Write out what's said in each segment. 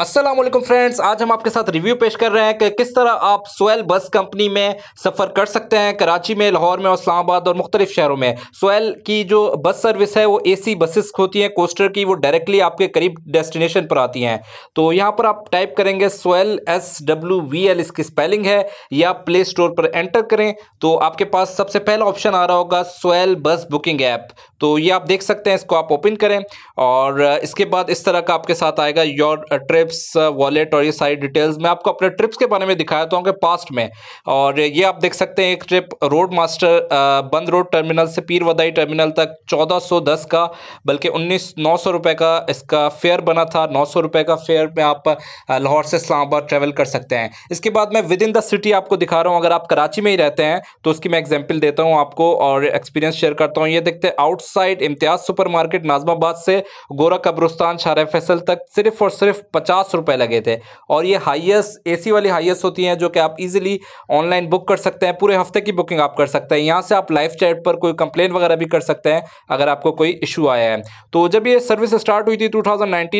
Aslam friends आज हम आपके साथ रिव्यू पेश कर रहे हैं कि किस तरह आप सोयल बस कंपनी में सफ़र कर सकते हैं कराची में लाहौर में और इस्लामाबाद और मुख्तलिफ शहरों में सोयल की जो बस सर्विस है वो एसी बसेस होती हैं कोस्टर की वो डायरेक्टली आपके करीब डेस्टिनेशन पर आती हैं तो यहाँ पर आप टाइप करेंगे Swvl S W V L इसकी स्पेलिंग है या प्ले स्टोर पर एंटर करें तो आपके पास सबसे पहला ऑप्शन आ रहा होगा सोयल बस बुकिंग ऐप तो ये आप देख सकते हैं इसको आप ओपन करें और इसके बाद इस तरह का आपके साथ आएगा your travel trips wallet uh, और ये सारी डिटेल्स मैं आपको अपने ट्रिप्स के बारे में दिखाया था पास्ट में और ये आप देख सकते हैं एक ट्रिप रोड मास्टर बंद रोड टर्मिनल से पीर वदाई टर्मिनल तक 1410 का बल्कि उन्नीस नौ सौ रुपये का इसका फेयर बना था नौ सौ रुपये का फेयर में आप uh, लाहौर से इस्लामाबाद ट्रेवल कर सकते हैं इसके बाद मैं विद इन द सिटी आपको दिखा रहा हूँ अगर आप कराची में ही रहते हैं तो उसकी मैं एग्जाम्पल देता हूँ आपको और एक्सपीरियंस शेयर करता हूँ ये देखते हैं outside Imtiaz super market Nazimabad से गोरख कब्रस्तान शार फैसल तक सिर्फ और सिर्फ पचास पचास रुपए लगे थे और ये हाइएस्ट एसी वाली हाइएस्ट होती हैं जो कि आप इजीली ऑनलाइन बुक कर सकते हैं पूरे हफ्ते की बुकिंग आप कर सकते हैं यहाँ से आप लाइव चैट पर कोई कंप्लेन वगैरह भी कर सकते हैं अगर आपको कोई इशू आया है तो जब ये सर्विस स्टार्ट हुई थी टू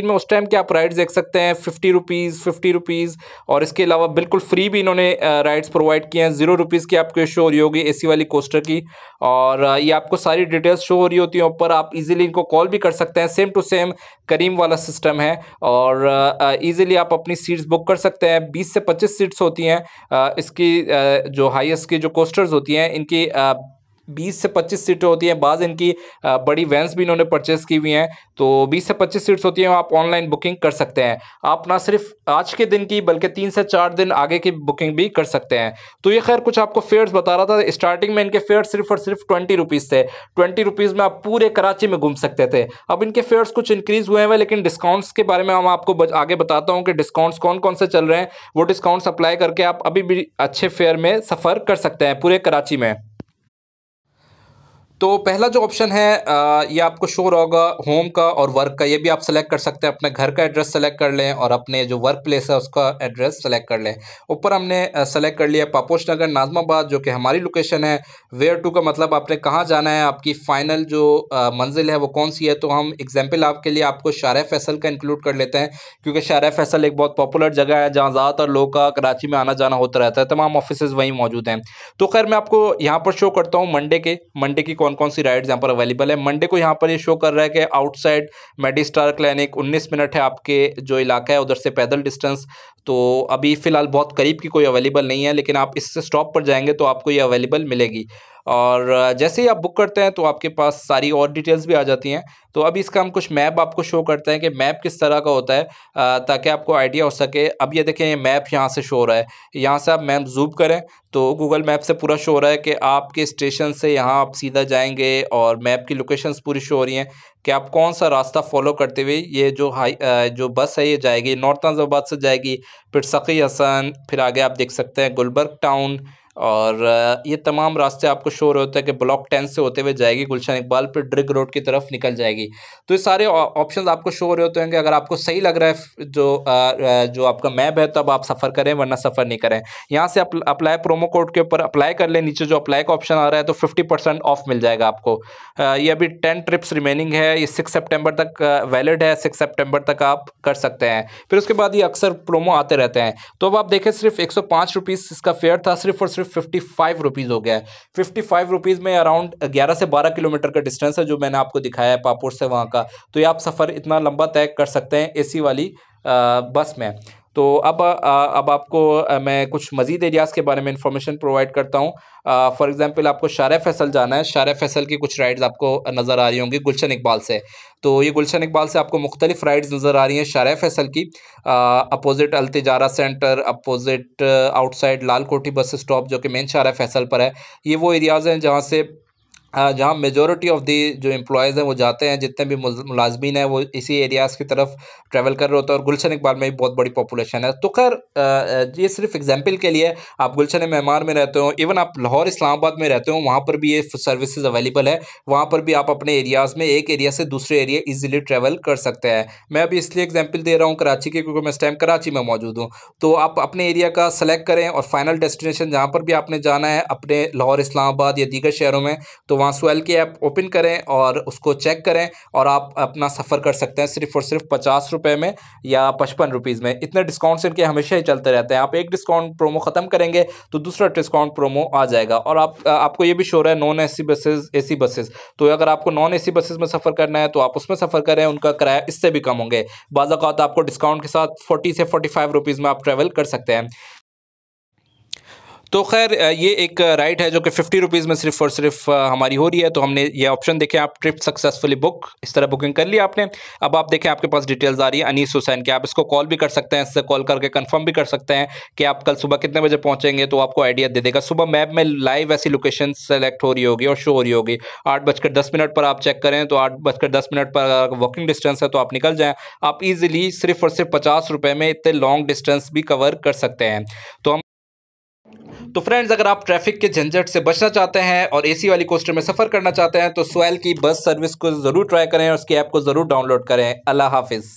में उस टाइम के आप राइड्स देख सकते हैं फिफ्टी रुपीज़ फिफ्टी रुपीज़ और इसके अलावा बिल्कुल फ्री भी इन्होंने राइड्स प्रोवाइड किए हैं जीरो रुपीज़ की आपको इशू हो रही होगी ए वाली कोस्टर की और ये आपको सारी डिटेल्स शो हो रही होती हैं ऊपर आप इजीली इनको कॉल भी कर सकते हैं सेम टू सेम करीम वाला सिस्टम है और ईजिली आप अपनी सीट्स बुक कर सकते हैं बीस से पच्चीस सीट्स होती हैं इसकी जो हाइस्ट की जो कोस्टर्स होती हैं इनकी बीस से पच्चीस सीटें होती हैं बाज़ इनकी बड़ी वैंस भी इन्होंने परचेस की हुई हैं तो बीस से पच्चीस सीट्स होती हैं आप ऑनलाइन बुकिंग कर सकते हैं आप ना सिर्फ आज के दिन की बल्कि तीन से चार दिन आगे की बुकिंग भी कर सकते हैं तो ये खैर कुछ आपको फेयर्स बता रहा था स्टार्टिंग में इनके फेयर सिर्फ और सिर्फ ट्वेंटी रुपीज़ थे ट्वेंटी रुपीज़ में आप पूरे कराची में घूम सकते थे अब इनके फेयर्स कुछ इंक्रीज़ हुए हैं लेकिन डिस्काउंट्स के बारे में हम आपको आगे बताता हूँ कि डिस्काउंट्स कौन कौन से चल रहे हैं वो डिस्काउंट्स अप्लाई करके आप अभी भी अच्छे फेयर में सफ़र कर सकते हैं पूरे कराची में तो पहला जो ऑप्शन है ये आपको शोर होगा होम का और वर्क का ये भी आप सेलेक्ट कर सकते हैं अपने घर का एड्रेस सेलेक्ट कर लें और अपने जो वर्क प्लेस है उसका एड्रेस सेलेक्ट कर लें ऊपर हमने सेलेक्ट कर लिया पापोश नगर नाजमाबाद जो कि हमारी लोकेशन है वेयर टू का मतलब आपने कहाँ जाना है आपकी फ़ाइनल जो मंजिल है वो कौन सी है तो हम एग्जाम्पल आपके लिए आपको शार फैसल का इंक्लूड कर लेते हैं क्योंकि शार फैसल एक बहुत पॉपुलर जगह है जहाँ ज़्यादातर लोग का कराची में आना जाना होता रहता है तमाम ऑफिस वहीं मौजूद हैं तो खैर मैं आपको यहाँ पर शो करता हूँ मंडे के मंडे की कौन कौन सी राइड्स यहाँ पर अवेलेबल है मंडे को यहाँ पर ये शो कर रहा है कि आउटसाइड मेडिस्टार क्लिनिक 19 मिनट है आपके जो इलाका है उधर से पैदल डिस्टेंस तो अभी फ़िलहाल बहुत करीब की कोई अवेलेबल नहीं है लेकिन आप इस स्टॉप पर जाएंगे तो आपको ये अवेलेबल मिलेगी और जैसे ही आप बुक करते हैं तो आपके पास सारी और डिटेल्स भी आ जाती हैं तो अभी इसका हम कुछ मैप आपको शो करते हैं कि मैप किस तरह का होता है ताकि आपको आइडिया हो सके अब ये देखें ये मैप यहाँ से शो हो रहा है यहाँ से आप मैप जूम करें तो गूगल मैप से पूरा शो हो रहा है कि आपके स्टेशन से यहाँ आप सीधा जाएंगे और मैप की लोकेशंस पूरी शो हो रही हैं कि आप कौन सा रास्ता फॉलो करते हुए ये जो हाई जो बस है ये जाएगी नॉर्थ आजमाबाद से जाएगी फिर सकी हसन फिर आगे आप देख सकते हैं गुलबर्ग टाउन और ये तमाम रास्ते आपको शोर होता है कि ब्लॉक टेन से होते हुए जाएगी गुलशन इकबाल पर ड्रिग रोड की तरफ निकल जाएगी तो ये सारे ऑप्शन आपको शो रहे होते कि अगर आपको सही लग रहा है जो जो आपका मैप है तब आप सफ़र करें वरना सफ़र नहीं करें यहाँ से अप्लाई प्रोमो कोड के ऊपर अप्लाई कर लें नीचे जो अप्लाई का ऑप्शन आ रहा है तो फिफ्टी परसेंट ऑफ मिल जाएगा आपको ये अभी टेन ट्रिप्स रिमेनिंग है ये सिक्स सेप्टेम्बर तक वैलिड है सिक्स सेप्टेम्बर तक आप कर सकते हैं फिर उसके बाद ये अक्सर प्रोमो आते रहते हैं तो अब आप देखें सिर्फ एक सौ इसका फेयर था सिर्फ और सिर्फ सिर्फ फिफ्टी फाइव रुपीज़ हो गया है फिफ्टी फाइव रुपीज़ में अराउंड ग्यारह से बारह किलोमीटर का डिस्टेंस है जो मैंने आपको दिखाया है पापुर से वहाँ का तो ये आप सफ़र इतना लंबा तय कर सकते हैं ए वाली बस में तो अब अब आपको मैं कुछ मज़ीद एरियाज़ के बारे में इंफॉर्मेशन प्रोवाइड करता हूँ फॉर एग्ज़ाम्पल आपको शार फैसल जाना है शार फैसल की कुछ राइड्स आपको नज़र आ रही होंगी गुलशन इकबाल से तो ये गुलशन इकबाल से आपको मुख्तलिफ राइड्स नज़र आ रही हैं शार फैसल की opposite Altijara centre opposite outside Lal Kothi bus stop जो कि मेन शार फैसल पर है ये वो एरियाज़ हैं जहाँ से हाँ, जहाँ मेजोरिटी ऑफ़ दी जो एम्प्लॉयज़ हैं वो जाते हैं जितने भी मुलाजमीन हैं वो इसी एरियाज़ की तरफ ट्रैवल कर रहे होते हैं और गुलशन इकबाल में भी बहुत बड़ी पॉपुलेशन है तो खैर ये सिर्फ एग्जांपल के लिए आप गुलशन म्यांमार में रहते हो इवन आप लाहौर इस्लामाबाद में रहते हो वहाँ पर भी ये सर्विस अवेलेबल है वहाँ पर भी आप अपने एरियाज़ में एक एरिया से दूसरे एरिया ईजिली ट्रैवल कर सकते हैं मैं अभी इसलिए एग्जाम्पल दे रहा हूँ कराची के क्योंकि मैं इस टाइम कराची में मौजूद हूँ तो आप अपने एरिया का सेलेक्ट करें और फाइनल डेस्टिनेशन जहाँ पर भी आपने जाना है अपने लाहौर इस्लामाबाद या दीगर शहरों में तो सोएल की ऐप ओपन करें और उसको चेक करें और आप अपना सफ़र कर सकते हैं सिर्फ और सिर्फ पचास रुपये में या पचपन रुपीज़ में इतने डिस्काउंट्स इनके हमेशा ही चलते रहते हैं आप एक डिस्काउंट प्रोमो ख़त्म करेंगे तो दूसरा डिस्काउंट प्रोमो आ जाएगा और आप आपको ये भी शोर है non A C buses A C buses तो अगर आपको नॉन ए सी बसेज में सफ़र करना है तो आप उसमें सफ़र करें उनका किराया इससे भी कम होंगे बाज़ात आपको डिस्काउंट के साथ फोर्टी से फोर्टी फाइव रुपीज़ में आप ट्रैवल कर सकते हैं तो खैर ये एक राइड है जो कि फिफ्टी रुपीज़ में सिर्फ और सिर्फ हमारी हो रही है तो हमने ये ऑप्शन देखें आप ट्रिप सक्सेसफुली बुक इस तरह बुकिंग कर ली आपने अब आप देखें आपके पास डिटेल्स आ रही है अनीस हुसैन की आप इसको कॉल भी कर सकते हैं इससे कॉल करके कंफर्म भी कर सकते हैं कि आप कल सुबह कितने बजे पहुँचेंगे तो आपको आइडिया दे देगा सुबह मैप में लाइव ऐसी लोकेशन सेलेक्ट हो रही होगी और शो हो रही होगी आठ बजकर दस मिनट पर आप चेक करें तो आठ बजकर दस मिनट पर अगर वॉकिंग डिस्टेंस है तो आप निकल जाएँ आप ईजिली सिर्फ और सिर्फ पचास रुपये में इतने लॉन्ग डिस्टेंस भी कवर कर सकते हैं तो हम तो फ्रेंड्स अगर आप ट्रैफिक के झंझट से बचना चाहते हैं और एसी वाली कोस्टर में सफ़र करना चाहते हैं तो सोयल की बस सर्विस को ज़रूर ट्राई करें और उसकी ऐप को ज़रूर डाउनलोड करें अल्लाह हाफिज़